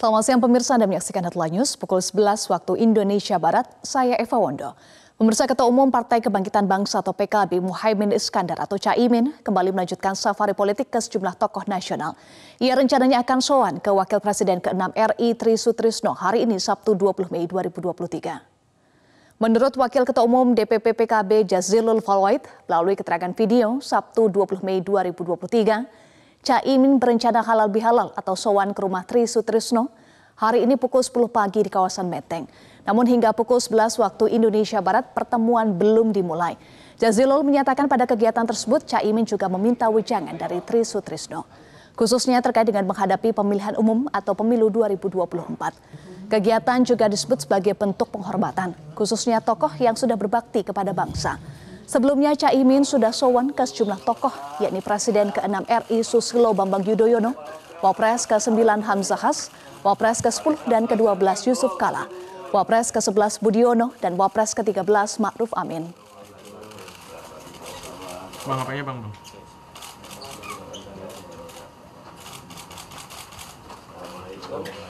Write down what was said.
Selamat siang pemirsa Anda menyaksikan Headline News pukul 11 waktu Indonesia Barat. Saya Eva Wondo. Pemirsa Ketua Umum Partai Kebangkitan Bangsa atau PKB Muhaimin Iskandar atau Caimin kembali melanjutkan safari politik ke sejumlah tokoh nasional. Ia rencananya akan soan ke Wakil Presiden ke-6 RI Tri Sutrisno hari ini Sabtu 20 Mei 2023. Menurut Wakil Ketua Umum DPP PKB Jazilul Falwaid, melalui keterangan video Sabtu 20 Mei 2023, Caimin berencana halal bihalal atau sowan ke rumah Tri Sutrisno hari ini pukul 10 pagi di kawasan Meteng. Namun hingga pukul 11 waktu Indonesia Barat pertemuan belum dimulai. Jazilul menyatakan pada kegiatan tersebut Caimin juga meminta wejangan dari Tri Sutrisno. Khususnya terkait dengan menghadapi pemilihan umum atau pemilu 2024. Kegiatan juga disebut sebagai bentuk penghormatan, khususnya tokoh yang sudah berbakti kepada bangsa. Sebelumnya Caimin sudah sowan ke sejumlah tokoh, yakni Presiden ke-6 RI Susilo Bambang Yudhoyono, Wapres ke-9 Hamzah Has, Wapres ke-10 dan ke-12 Yusuf Kala, Wapres ke-11 Budiono, dan Wapres ke-13 Ma'ruf Amin. Bang, apanya bang? bang? Okay.